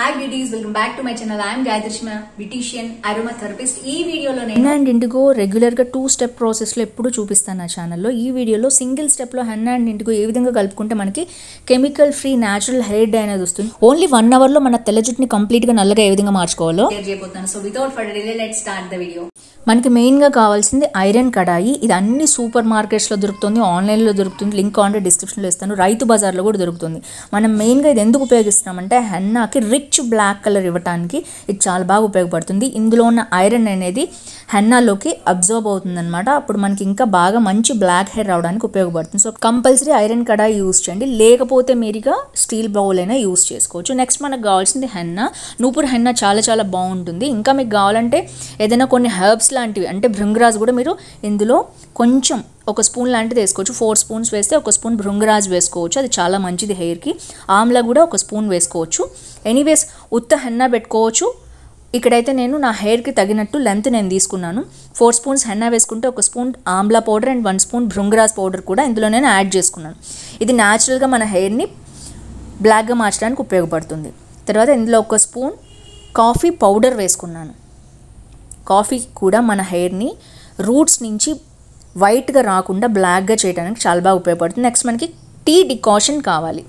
hi beauties welcome back to my channel I'm Gayatrishma beautician aroma therapist ఈ వీడియోలో నేను and indigo గా two step process లో ఎప్పుడు చూపిస్తాను ఆ ఛానల్లో ఈ వీడియోలో సింగిల్ స్టెప్ లో హెన్ అండ్ ఇండిగో ఏ విధంగా కలుపుకుంటే మనకి chemical free natural hair dye అనేది వస్తుంది ఓన్లీ వన్ అవర్ లో మన తెల్ల జుట్టుని కంప్లీట్ గా నల్లగా ఏ విధంగా మార్చుకోవాలో చేయబోతాను so without further delay let start the video మనకి మెయిన్గా కావాల్సింది ఐరన్ కడాయి ఇది అన్ని సూపర్ మార్కెట్స్లో దొరుకుతుంది ఆన్లైన్లో దొరుకుతుంది లింక్ ఆన్ డిస్క్రిప్షన్లో ఇస్తాను రైతు బజార్లో కూడా దొరుకుతుంది మనం మెయిన్గా ఇది ఎందుకు ఉపయోగిస్తున్నామంటే హెన్నాకి రిచ్ బ్లాక్ కలర్ ఇవ్వడానికి ఇది చాలా బాగా ఉపయోగపడుతుంది ఇందులో ఉన్న ఐరన్ అనేది హెన్నాలోకి అబ్జర్వ్ అవుతుందన్నమాట అప్పుడు మనకి ఇంకా బాగా మంచి బ్లాక్ హెయిర్ రావడానికి ఉపయోగపడుతుంది సో కంపల్సరీ ఐరన్ కడాయి యూస్ చేయండి లేకపోతే మీరుగా స్టీల్ బౌల్ అయినా యూస్ చేసుకోవచ్చు నెక్స్ట్ మనకు కావాల్సింది హెన్నా నూపురు హెన్నా చాలా చాలా బాగుంటుంది ఇంకా మీకు కావాలంటే ఏదైనా కొన్ని హెర్బ్ హర్బ్స్ లాంటివి అంటే భృంగరాజు కూడా మీరు ఇందులో కొంచెం ఒక స్పూన్ లాంటిది వేసుకోవచ్చు ఫోర్ స్పూన్స్ వేస్తే ఒక స్పూన్ భృంగరాజు వేసుకోవచ్చు అది చాలా మంచిది హెయిర్కి ఆమ్లా కూడా ఒక స్పూన్ వేసుకోవచ్చు ఎనీవేస్ ఉత్త హెన్న పెట్టుకోవచ్చు ఇక్కడైతే నేను నా హెయిర్కి తగినట్టు లెంత్ నేను తీసుకున్నాను ఫోర్ స్పూన్స్ హెన్న వేసుకుంటే ఒక spoon amla powder and one spoon bhringraj powder కూడా ఇందులో నేను యాడ్ చేసుకున్నాను ఇది న్యాచురల్గా మన హెయిర్ని బ్లాక్గా మార్చడానికి ఉపయోగపడుతుంది తర్వాత ఇందులో ఒక స్పూన్ కాఫీ పౌడర్ వేసుకున్నాను కాఫీ కూడా మన హెయిర్ని రూట్స్ నుంచి వైట్గా రాకుండా బ్లాక్గా చేయడానికి చాలా బాగా ఉపయోగపడుతుంది నెక్స్ట్ మనకి టీ డికాషన్ కావాలి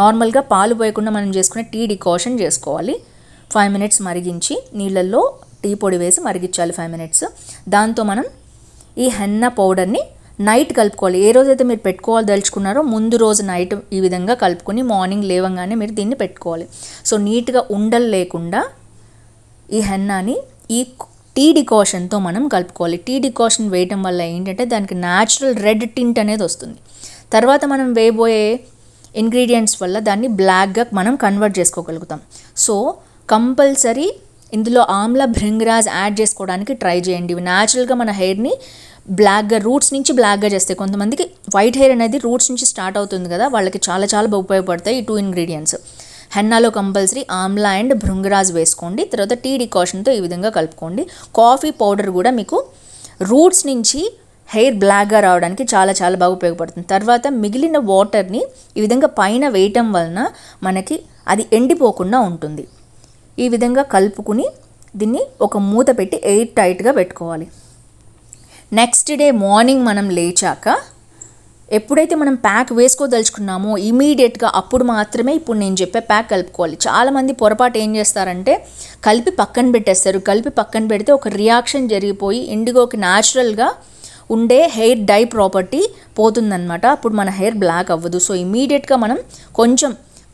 నార్మల్గా పాలు పోయకుండా మనం చేసుకునే టీ డికాషన్ చేసుకోవాలి ఫైవ్ మినిట్స్ మరిగించి నీళ్ళల్లో టీ పొడి వేసి మరిగించాలి ఫైవ్ మినిట్స్ దాంతో మనం ఈ హెన్న పౌడర్ని నైట్ కలుపుకోవాలి ఏ రోజైతే మీరు పెట్టుకోవాలి తలుచుకున్నారో ముందు రోజు నైట్ ఈ విధంగా కలుపుకొని మార్నింగ్ లేవంగానే మీరు దీన్ని పెట్టుకోవాలి సో నీట్గా ఉండలు లేకుండా ఈ హెన్నాని ఈ టీ డికాషన్తో మనం కలుపుకోవాలి టీ డికాషన్ వేయటం వల్ల ఏంటంటే దానికి న్యాచురల్ రెడ్ టింట్ అనేది వస్తుంది తర్వాత మనం వేయబోయే ఇంగ్రీడియంట్స్ వల్ల దాన్ని బ్లాక్గా మనం కన్వర్ట్ చేసుకోగలుగుతాం సో కంపల్సరీ ఇందులో ఆమ్ల భృంగరాజ్ యాడ్ చేసుకోవడానికి ట్రై చేయండి ఇవి న్యాచురల్గా మన హెయిర్ని బ్లాక్గా రూట్స్ నుంచి బ్లాక్గా చేస్తాయి కొంతమందికి వైట్ హెయిర్ అనేది రూట్స్ నుంచి స్టార్ట్ అవుతుంది కదా వాళ్ళకి చాలా చాలా ఉపయోగపడతాయి ఈ టూ ఇంగ్రీడియంట్స్ హెన్నాలో కంపల్సరీ ఆమ్లా అండ్ భృంగరాజ్ వేసుకోండి తర్వాత టీ డికాషన్తో ఈ విధంగా కలుపుకోండి కాఫీ పౌడర్ కూడా మీకు రూట్స్ నుంచి హెయిర్ బ్లాక్గా రావడానికి చాలా చాలా బాగా ఉపయోగపడుతుంది తర్వాత మిగిలిన వాటర్ని ఈ విధంగా పైన వేయటం వలన మనకి అది ఎండిపోకుండా ఉంటుంది ఈ విధంగా కలుపుకుని దీన్ని ఒక మూత పెట్టి ఎయిర్ టైట్గా పెట్టుకోవాలి నెక్స్ట్ డే మార్నింగ్ మనం లేచాక ఎప్పుడైతే మనం ప్యాక్ వేసుకోదలుచుకున్నామో ఇమీడియట్గా అప్పుడు మాత్రమే ఇప్పుడు నేను చెప్పే ప్యాక్ కలుపుకోవాలి చాలామంది పొరపాటు ఏం చేస్తారంటే కలిపి పక్కన పెట్టేస్తారు కలిపి పక్కన పెడితే ఒక రియాక్షన్ జరిగిపోయి ఇండిగోకి న్యాచురల్గా ఉండే హెయిర్ డై ప్రాపర్టీ పోతుందనమాట అప్పుడు మన హెయిర్ బ్లాక్ అవ్వదు సో ఇమీడియట్గా మనం కొంచెం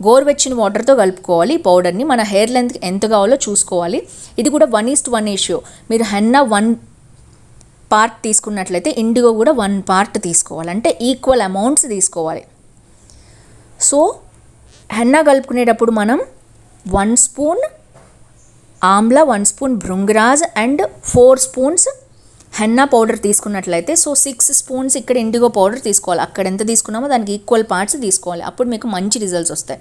గోరువెచ్చిన వాటర్తో కలుపుకోవాలి పౌడర్ని మన హెయిర్ లెంత్ ఎంత కావాలో చూసుకోవాలి ఇది కూడా వన్ ఈస్ట్ వన్ ఇష్యూ మీరు హెన్నా వన్ పార్ట్ తీసుకున్నట్లయితే ఇండిగో కూడా వన్ పార్ట్ తీసుకోవాలి అంటే ఈక్వల్ అమౌంట్స్ తీసుకోవాలి సో హెన్న కలుపుకునేటప్పుడు మనం one spoon amla one spoon bhringraj and four spoons henna powder తీసుకున్నట్లయితే సో సిక్స్ స్పూన్స్ ఇక్కడ ఇండిగో పౌడర్ తీసుకోవాలి అక్కడ ఎంత తీసుకున్నామో దానికి ఈక్వల్ పార్ట్స్ తీసుకోవాలి అప్పుడు మీకు మంచి రిజల్ట్స్ వస్తాయి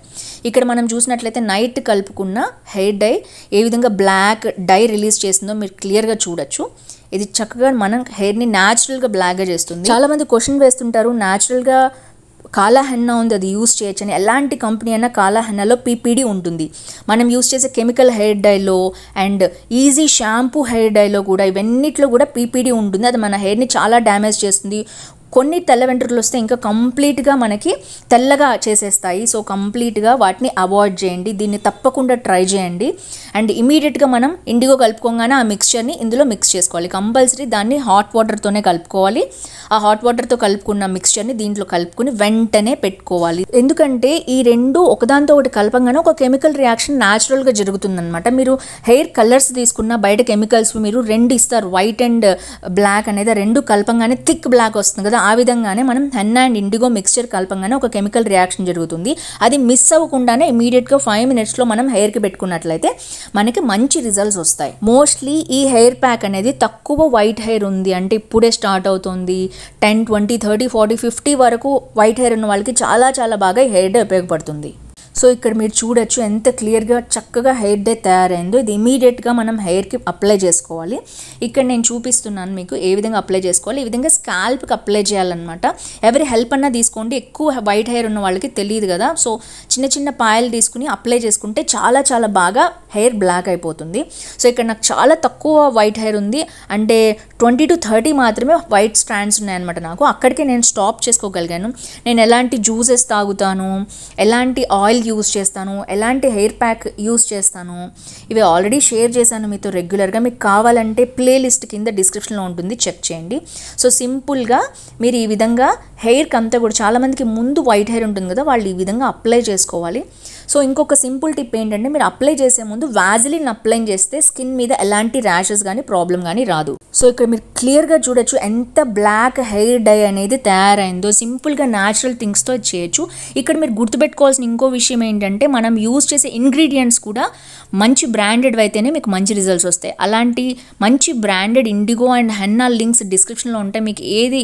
ఇక్కడ మనం చూసినట్లయితే నైట్ కలుపుకున్న హెయిర్ డై ఏ విధంగా బ్లాక్ డై రిలీజ్ చేసిందో మీరు క్లియర్గా చూడొచ్చు ఇది చక్కగా మనం హెయిర్ని న్యాచురల్గా బ్లాక్గా చేస్తుంది చాలామంది క్వశ్చన్ వేస్తుంటారు న్యాచురల్గా కాలా ఉంది అది యూస్ చేయొచ్చని ఎలాంటి కంపెనీ అయినా కాలా పీపీడీ ఉంటుంది మనం యూస్ చేసే కెమికల్ హెయిర్ డైలో అండ్ ఈజీ షాంపూ హెయిర్ డైలో కూడా ఇవన్నిట్లో కూడా పీపీడీ ఉంటుంది అది మన హెయిర్ని చాలా డ్యామేజ్ చేస్తుంది కొన్ని తెల్ల వెంట్రుకలు వస్తే ఇంకా కంప్లీట్గా మనకి తెల్లగా చేసేస్తాయి సో కంప్లీట్గా వాటిని అవాయిడ్ చేయండి దీన్ని తప్పకుండా ట్రై చేయండి అండ్ ఇమీడియట్గా మనం ఇండిగో కలుపుకోగానే ఆ మిక్స్చర్ని ఇందులో మిక్స్ చేసుకోవాలి కంపల్సరీ దాన్ని హాట్ వాటర్తోనే కలుపుకోవాలి ఆ హాట్ వాటర్తో కలుపుకున్న మిక్స్చర్ని దీంట్లో కలుపుకుని వెంటనే పెట్టుకోవాలి ఎందుకంటే ఈ రెండు ఒకదాంతో ఒకటి కలపంగానే ఒక కెమికల్ రియాక్షన్ న్యాచురల్గా జరుగుతుందనమాట మీరు హెయిర్ కలర్స్ తీసుకున్న బయట కెమికల్స్ మీరు రెండు ఇస్తారు వైట్ అండ్ బ్లాక్ అనేది రెండు కలపంగానే థిక్ బ్లాక్ వస్తుంది కదా ఆ విధంగానే మనం హెన్ అండ్ ఇండిగో మిక్స్చర్ కలపంగానే ఒక కెమికల్ రియాక్షన్ జరుగుతుంది అది మిస్ అవ్వకుండానే ఇమీడియట్గా ఫైవ్ మినిట్స్లో మనం హెయిర్కి పెట్టుకున్నట్లయితే మనకి మంచి రిజల్ట్స్ వస్తాయి మోస్ట్లీ ఈ హెయిర్ ప్యాక్ అనేది తక్కువ వైట్ హెయిర్ ఉంది అంటే ఇప్పుడే స్టార్ట్ అవుతుంది ten twenty thirty forty fifty వరకు వైట్ హెయిర్ ఉన్న వాళ్ళకి చాలా చాలా బాగా హెయిర్ డే ఉపయోగపడుతుంది సో ఇక్కడ మీరు చూడొచ్చు ఎంత క్లియర్గా చక్కగా హెయిర్ డే తయారైందో ఇది ఇమీడియట్గా మనం హెయిర్కి అప్లై చేసుకోవాలి ఇక్కడ నేను చూపిస్తున్నాను మీకు ఏ విధంగా అప్లై చేసుకోవాలి ఈ విధంగా స్కాల్ప్కి అప్లై చేయాలన్నమాట ఎవరి హెల్ప్ అన్నా తీసుకోండి ఎక్కువ వైట్ హెయిర్ ఉన్న వాళ్ళకి తెలియదు కదా సో చిన్న చిన్న పాయలు తీసుకుని అప్లై చేసుకుంటే చాలా చాలా బాగా హెయిర్ బ్లాక్ అయిపోతుంది సో ఇక్కడ నాకు చాలా తక్కువ వైట్ హెయిర్ ఉంది అంటే ట్వంటీ టు థర్టీ మాత్రమే వైట్ స్ట్రాండ్స్ ఉన్నాయన్నమాట నాకు అక్కడికే నేను స్టాప్ చేసుకోగలిగాను నేను ఎలాంటి జ్యూసెస్ తాగుతాను ఎలాంటి ఆయిల్ యూజ్ చేస్తాను ఎలాంటి హెయిర్ ప్యాక్ యూస్ చేస్తాను ఇవి ఆల్రెడీ షేర్ చేశాను మీతో రెగ్యులర్గా మీకు కావాలంటే ప్లేలిస్ట్ కింద డిస్క్రిప్షన్లో ఉంటుంది చెక్ చేయండి సో సింపుల్గా మీరు ఈ విధంగా హెయిర్కి అంతా కూడా చాలామందికి ముందు వైట్ హెయిర్ ఉంటుంది కదా వాళ్ళు ఈ విధంగా అప్లై చేసుకోవాలి సో ఇంకొక సింపుల్ టిప్ ఏంటంటే మీరు అప్లై చేసే ముందు వ్యాజిలిన్ అప్లై చేస్తే స్కిన్ మీద ఎలాంటి ర్యాషెస్ కానీ ప్రాబ్లం కానీ రాదు సో ఇక్కడ మీరు క్లియర్గా చూడొచ్చు ఎంత బ్లాక్ హెయిర్ డై అనేది తయారైందో సింపుల్గా న్యాచురల్ థింగ్స్తో చేయొచ్చు ఇక్కడ మీరు గుర్తుపెట్టుకోవాల్సిన ఇంకో విషయం ఏంటంటే మనం యూజ్ చేసే ఇంగ్రీడియంట్స్ కూడా మంచి బ్రాండెడ్ అయితేనే మీకు మంచి రిజల్ట్స్ వస్తాయి అలాంటి మంచి branded indigo and henna links డిస్క్రిప్షన్లో ఉంటే మీకు ఏది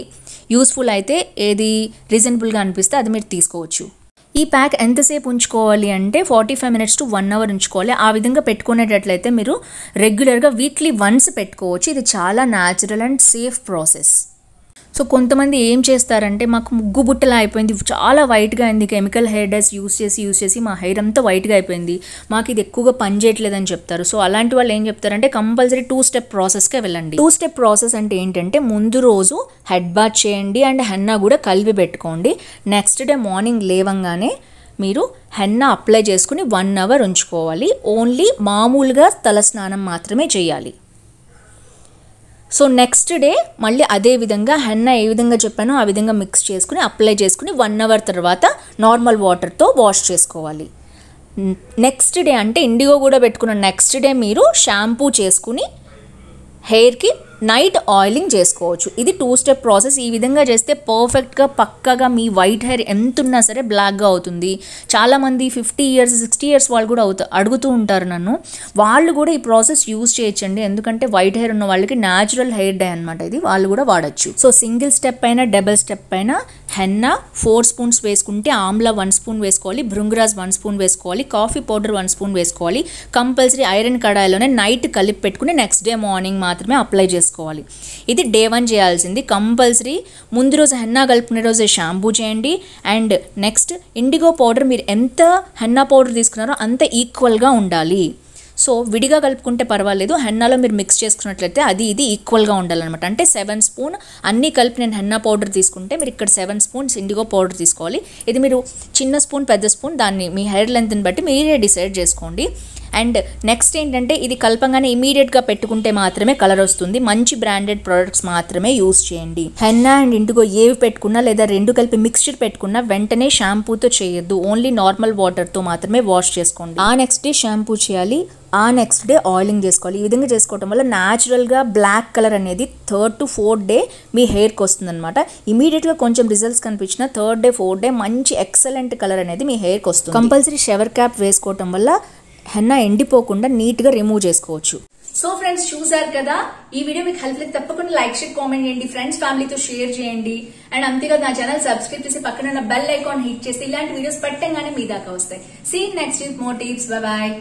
యూస్ఫుల్ అయితే ఏది రీజనబుల్గా అనిపిస్తే అది మీరు తీసుకోవచ్చు ఈ ప్యాక్ ఎంతసేపు ఉంచుకోవాలి అంటే forty five minutes to one hour ఉంచుకోవాలి ఆ విధంగా పెట్టుకునేటట్లయితే మీరు రెగ్యులర్గా వీక్లీ వన్స్ పెట్టుకోవచ్చు ఇది చాలా natural and safe process so కొంతమంది ఏం చేస్తారంటే మాకు ముగ్గు బుట్టలా అయిపోయింది చాలా వైట్గా అయింది కెమికల్ హెయిర్ డ్రెస్ యూస్ చేసి యూస్ చేసి మా హెయిర్ అంతా వైట్గా అయిపోయింది మాకు ఇది ఎక్కువగా పని చేయట్లేదని చెప్తారు సో అలాంటి వాళ్ళు ఏం చెప్తారంటే కంపల్సరీ టూ స్టెప్ ప్రాసెస్కే వెళ్ళండి టూ స్టెప్ ప్రాసెస్ అంటే ఏంటంటే ముందు రోజు హెడ్ బాత్ చేయండి అండ్ హెన్నా కూడా కలిపి పెట్టుకోండి నెక్స్ట్ డే మార్నింగ్ లేవంగానే మీరు హెన్నా అప్లై చేసుకుని వన్ అవర్ ఉంచుకోవాలి ఓన్లీ మామూలుగా తల స్నానం మాత్రమే చేయాలి సో నెక్స్ట్ డే మళ్ళీ అదే విధంగా హెన్న ఏ విధంగా చెప్పానో ఆ విధంగా మిక్స్ చేసుకుని అప్లై చేసుకుని వన్ అవర్ తర్వాత నార్మల్ వాటర్తో వాష్ చేసుకోవాలి నెక్స్ట్ డే అంటే ఇండిగో కూడా పెట్టుకున్న నెక్స్ట్ డే మీరు షాంపూ చేసుకుని హెయిర్కి నైట్ ఆయిలింగ్ చేసుకోవచ్చు ఇది టూ స్టెప్ ప్రాసెస్ ఈ విధంగా చేస్తే పర్ఫెక్ట్గా పక్కగా మీ వైట్ హెయిర్ ఎంత ఉన్నా సరే బ్లాక్గా అవుతుంది చాలామంది ఫిఫ్టీ ఇయర్స్ సిక్స్టీ ఇయర్స్ వాళ్ళు కూడా అవుతా అడుగుతూ ఉంటారు నన్ను వాళ్ళు కూడా ఈ ప్రాసెస్ యూజ్ చేయొచ్చండి ఎందుకంటే వైట్ హెయిర్ ఉన్న వాళ్ళకి న్యాచురల్ హెయిర్ డై అనమాట ఇది వాళ్ళు కూడా వాడచ్చు సో సింగిల్ స్టెప్ అయినా డబల్ స్టెప్ అయినా హెన్న ఫోర్ స్పూన్స్ వేసుకుంటే ఆమ్లా వన్ స్పూన్ వేసుకోవాలి భృంగరాజ్ వన్ స్పూన్ వేసుకోవాలి కాఫీ పౌడర్ వన్ స్పూన్ వేసుకోవాలి కంపల్సరీ ఐరన్ కడాయిలోనే నైట్ కలిపి పెట్టుకుని నెక్స్ట్ డే మార్నింగ్ మాత్రమే అప్లై చేసుకోవాలి చేసుకోవాలి ఇది డే వన్ చేయాల్సింది కంపల్సరీ ముందు రోజు హెన్నా కలుపుకునే రోజు షాంపూ చేయండి అండ్ నెక్స్ట్ ఇండిగో పౌడర్ మీరు ఎంత హెన్నా పౌడర్ తీసుకున్నారో అంత ఈక్వల్గా ఉండాలి సో విడిగా కలుపుకుంటే పర్వాలేదు హెన్నాలో మీరు మిక్స్ చేసుకున్నట్లయితే అది ఇది ఈక్వల్గా ఉండాలన్నమాట అంటే సెవెన్ స్పూన్ అన్నీ కలిపి నేను హెన్నా పౌడర్ తీసుకుంటే మీరు ఇక్కడ సెవెన్ స్పూన్స్ ఇండిగో పౌడర్ తీసుకోవాలి ఇది మీరు చిన్న స్పూన్ పెద్ద స్పూన్ దాన్ని మీ హెయిర్ లెంత్ని బట్టి మీరే డిసైడ్ చేసుకోండి అండ్ నెక్స్ట్ ఏంటంటే ఇది కల్పంగానే ఇమీడియట్గా పెట్టుకుంటే మాత్రమే కలర్ వస్తుంది మంచి బ్రాండెడ్ ప్రొడక్ట్స్ మాత్రమే యూస్ చేయండి హెన్నా అండ్ ఇంటిగో ఏవి పెట్టుకున్నా లేదా రెండు కలిపి మిక్స్చర్ పెట్టుకున్నా వెంటనే షాంపూతో చేయొద్దు ఓన్లీ నార్మల్ వాటర్తో మాత్రమే వాష్ చేసుకోండి ఆ నెక్స్ట్ డే షాంపూ చేయాలి ఆ నెక్స్ట్ డే ఆయిలింగ్ చేసుకోవాలి ఈ విధంగా చేసుకోవటం వల్ల న్యాచురల్గా బ్లాక్ కలర్ అనేది థర్డ్ టు ఫోర్త్ డే మీ హెయిర్కి వస్తుందన్నమాట ఇమీడియట్గా కొంచెం రిజల్ట్స్ కనిపించిన థర్డ్ డే ఫోర్త్ డే మంచి ఎక్సలెంట్ కలర్ అనేది మీ హెయిర్కి వస్తుంది కంపల్సరీ షవర్ క్యాప్ వేసుకోవటం వల్ల హెన్న ఎండిపోకుండా నీట్ గా రిమూవ్ చేసుకోవచ్చు సో ఫ్రెండ్స్ చూసారు కదా ఈ వీడియో మీకు హెల్ప్ తప్పకుండా లైక్ షేర్ కామెంట్ చేయండి ఫ్రెండ్స్ ఫ్యామిలీతో షేర్ చేయండి అండ్ అంతేకాదు నా ఛానల్ సబ్స్క్రైబ్ చేసి పక్కన బెల్ ఐకాన్ హిట్ చేసి ఇలాంటి వీడియోస్ పెట్టంగానే మీ దాకా వస్తాయి see next more tips bye